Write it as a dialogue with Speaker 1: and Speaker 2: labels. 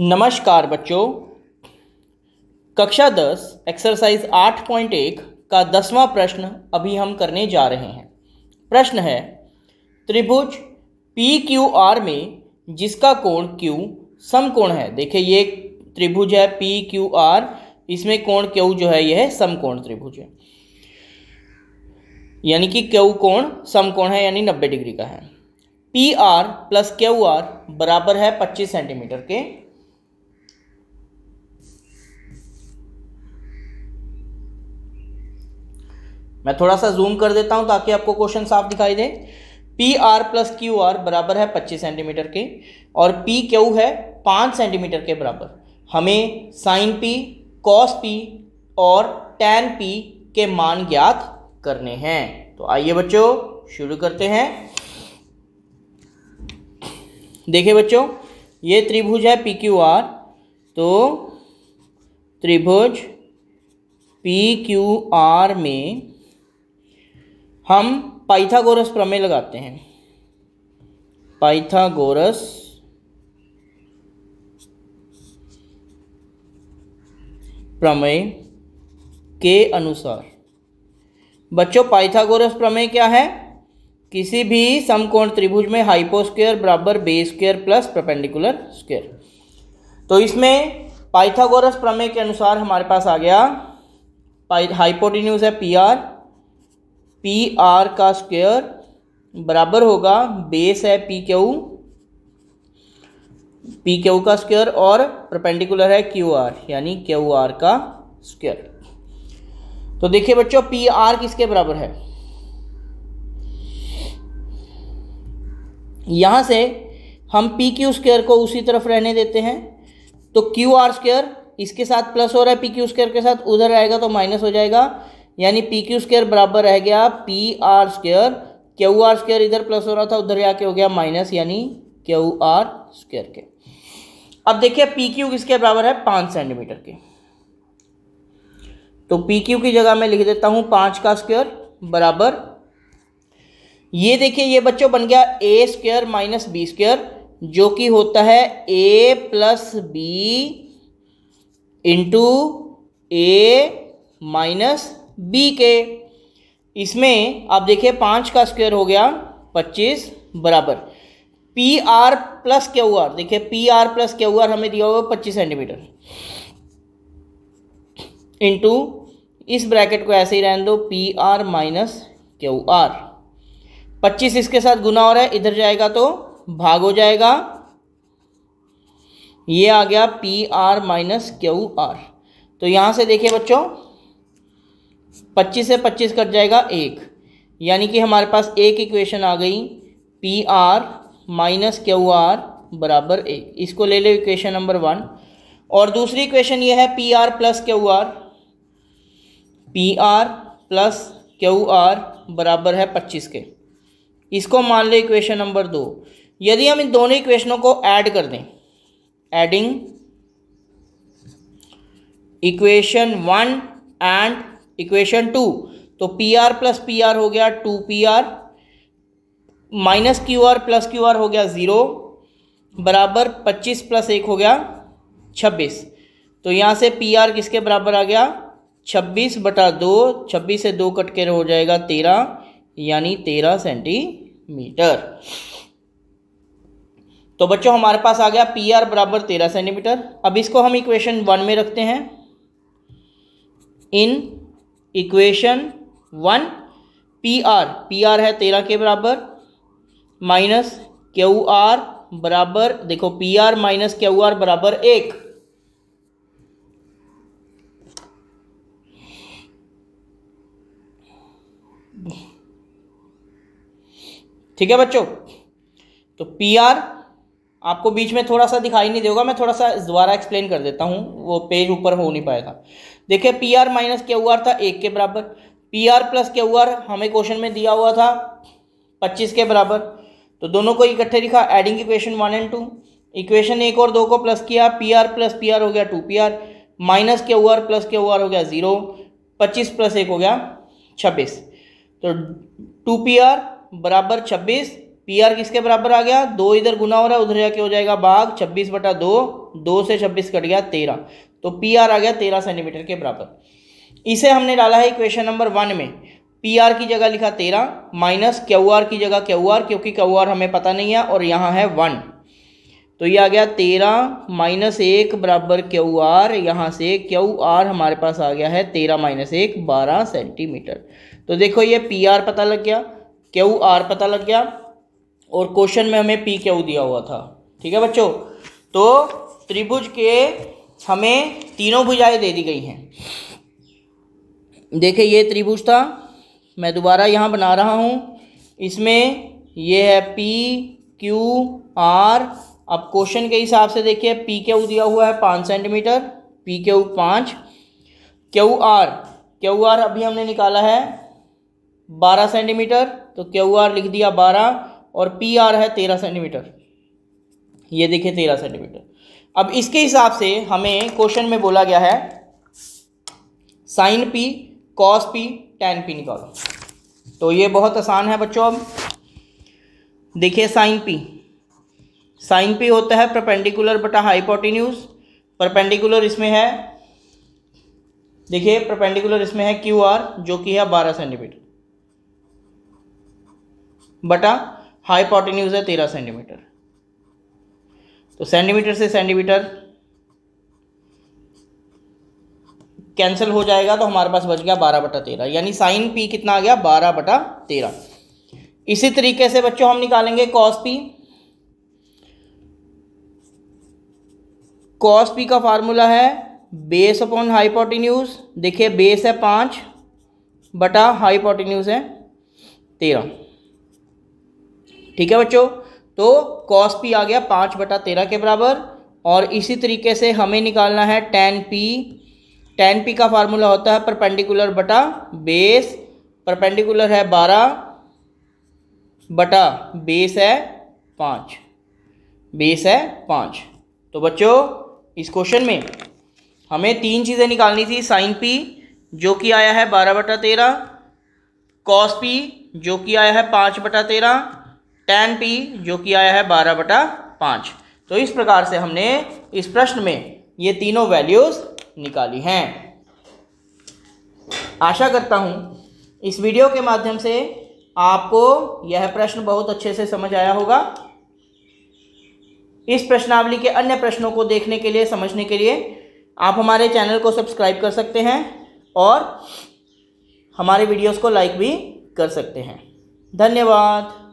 Speaker 1: नमस्कार बच्चों कक्षा दस एक्सरसाइज आठ पॉइंट एक का दसवां प्रश्न अभी हम करने जा रहे हैं प्रश्न है त्रिभुज पी क्यू आर में जिसका कोण क्यू समकोण है देखिए ये त्रिभुज है पी क्यू आर इसमें कोण क्यू जो है यह समकोण त्रिभुज है यानी कि क्यू कोण समकोण है यानी नब्बे डिग्री का है P R plus Q R बराबर है पच्चीस सेंटीमीटर के मैं थोड़ा सा जूम कर देता हूँ ताकि आपको क्वेश्चन साफ दिखाई दे P R plus Q R बराबर है पच्चीस सेंटीमीटर के और पी क्यू है पाँच सेंटीमीटर के बराबर हमें साइन पी कॉस पी और टेन पी के मान ज्ञात करने हैं तो आइए बच्चों शुरू करते हैं देखिए बच्चों ये त्रिभुज है पी क्यू आर तो त्रिभुज पी क्यू आर में हम पाइथागोरस प्रमेय लगाते हैं पाइथागोरस प्रमेय के अनुसार बच्चों पाइथागोरस प्रमेय क्या है किसी भी समकोण त्रिभुज में हाइपोस्केयर बराबर base square plus perpendicular square तो इसमें पाइथागोरस प्रमेय के अनुसार हमारे पास आ गया हाइपोटिन्यूज है पी आर पी आर का स्क्वेयर बराबर होगा बेस है पी क्यू पी क्यू का स्क्वेयर और परपेंडिकुलर है क्यू आर यानी क्यू आर का स्क्वेयर तो देखिए बच्चों पी आर किसके बराबर है यहां से हम पी क्यू स्क्वेयर को उसी तरफ रहने देते हैं तो क्यू आर स्क्वेयर इसके साथ प्लस हो रहा है पी क्यू स्क्वेयर के साथ उधर आएगा तो माइनस हो जाएगा यानी पी क्यू स्क्र बराबर रह गया P R square Q R square इधर प्लस हो रहा था उधर जाके हो गया माइनस यानी क्यू आर स्क्र के अब देखिए पी क्यू किसके बराबर है पाँच सेंटीमीटर के तो पी क्यू की जगह मैं लिख देता हूँ पाँच का स्क्वेयर बराबर ये देखिए ये बच्चों बन गया A square minus B square जो कि होता है A plus B into A minus B के इसमें आप देखिए पाँच का स्क्वायर हो गया पच्चीस बराबर P R plus Q R देखिए P R plus Q R हमें दिया हुआ पच्चीस सेंटीमीटर इंटू इस ब्रैकेट को ऐसे ही रहने दो P R minus Q R पच्चीस इसके साथ गुना हो रहा है इधर जाएगा तो भाग हो जाएगा ये आ गया P R minus Q R तो यहाँ से देखिए बच्चों पच्चीस से पच्चीस कट जाएगा एक यानी कि हमारे पास एक इक्वेशन आ गई P R minus Q R बराबर एक इसको ले ले इक्वेशन नंबर वन और दूसरी इक्वेशन ये है P R plus Q R P R plus Q R बराबर है पच्चीस के इसको मान लो इक्वेशन नंबर दो यदि हम इन दोनों इक्वेशनों को ऐड कर दें adding equation one and equation two तो P R plus P R हो गया two P R minus Q R plus Q R हो गया ज़ीरो बराबर पच्चीस प्लस एक हो गया छब्बीस तो यहाँ से पी आर किसके बराबर आ गया छब्बीस बटा दो छब्बीस से दो कट के हो जाएगा तेरह यानी तेरह सेंटीमीटर तो बच्चों हमारे पास आ गया पी आर बराबर तेरह सेंटीमीटर अब इसको हम इक्वेशन वन में रखते हैं in equation one P R P R है तेरह के बराबर माइनस क्यू आर बराबर देखो P R minus Q R बराबर एक ठीक है बच्चों तो पी आर आपको बीच में थोड़ा सा दिखाई नहीं देगा मैं थोड़ा सा दोबारा एक्सप्लेन कर देता हूँ वो पेज ऊपर हो नहीं पाएगा देखिए P R minus Q R था एक के बराबर P R plus Q R हमें क्वेश्चन में दिया हुआ था पच्चीस के बराबर तो दोनों को इकट्ठे लिखा adding equation one and two equation एक और दो को प्लस किया P R plus P R हो गया टू पी आर माइनस के ओ आर प्लस के ओ आर हो गया ज़ीरो पच्चीस प्लस एक हो गया छब्बीस तो टू पी आर बराबर छब्बीस पी आर किसके बराबर आ गया दो इधर गुना हो रहा है उधर जाके हो जाएगा बाघ छब्बीस बटा दो दो से छब्बीस कट गया तेरह तो पी आर आ गया तेरह सेंटीमीटर के बराबर इसे हमने डाला है इक्वेशन नंबर वन में पी आर की जगह लिखा तेरह माइनस क्यू आर की जगह क्यू आर क्योंकि क्यू आर हमें पता नहीं है और यहाँ है वन तो ये आ गया तेरह माइनस एक बराबर क्यू आर यहाँ से क्यू आर हमारे पास आ गया है तेरह माइनस एक बारह सेंटीमीटर तो देखो ये पी आर पता लग गया क्यू आर पता लग गया और क्वेश्चन में हमें पी क्यू दिया हुआ था ठीक है बच्चों तो त्रिभुज के हमें तीनों भुजाएं दे दी गई हैं देखिए ये त्रिभुज था मैं दोबारा यहाँ बना रहा हूँ इसमें ये है पी क्यू आर अब क्वेश्चन के हिसाब से देखिए पी क्यू दिया हुआ है पाँच सेंटीमीटर पी क्यू पाँच क्यू आर क्यू आर अभी हमने निकाला है बारह सेंटीमीटर तो क्यू आर लिख दिया बारह और पी आर है तेरह सेंटीमीटर ये देखिए तेरह सेंटीमीटर अब इसके हिसाब से हमें क्वेश्चन में बोला गया है sine P cos P tan P निकालो तो ये बहुत आसान है बच्चों अब देखिए साइन पी साइन पी होता है परपेंडिकुलर बटा हाइपोटिन्यूज परपेंडिकुलर इसमें है देखिए परपेंडिकुलर इसमें है क्यू आर जो कि है बारह सेंटीमीटर बटा हाई हाइपोटेन्यूज है तेरह सेंटीमीटर तो सेंटीमीटर से सेंटीमीटर कैंसिल हो जाएगा तो हमारे पास बच गया बारह बटा तेरह यानी साइन पी कितना आ गया बारह बटा तेरह इसी तरीके से बच्चों हम निकालेंगे कॉस पी कॉस पी का फार्मूला है बेस अपॉन हाइपोटिन्यूज देखिए बेस है पाँच बटा हाइपोटिन्यूज है तेरह ठीक है बच्चों तो कॉस पी आ गया पाँच बटा तेरह के बराबर और इसी तरीके से हमें निकालना है टेन पी टेन पी का फार्मूला होता है परपेंडिकुलर बटा बेस परपेंडिकुलर है बारह बटा बेस है पाँच बेस है पाँच तो बच्चों इस क्वेश्चन में हमें तीन चीज़ें निकालनी थी साइन पी जो कि आया है बारह बटा तेरह कॉस पी जो कि आया है पाँच बटा तेरह टेन पी जो कि आया है बारह बटा पाँच तो इस प्रकार से हमने इस प्रश्न में ये तीनों वैल्यूज़ निकाली हैं आशा करता हूँ इस वीडियो के माध्यम से आपको यह प्रश्न बहुत अच्छे से समझ आया होगा इस प्रश्नावली के अन्य प्रश्नों को देखने के लिए समझने के लिए आप हमारे चैनल को सब्सक्राइब कर सकते हैं और हमारे वीडियोस को लाइक भी कर सकते हैं धन्यवाद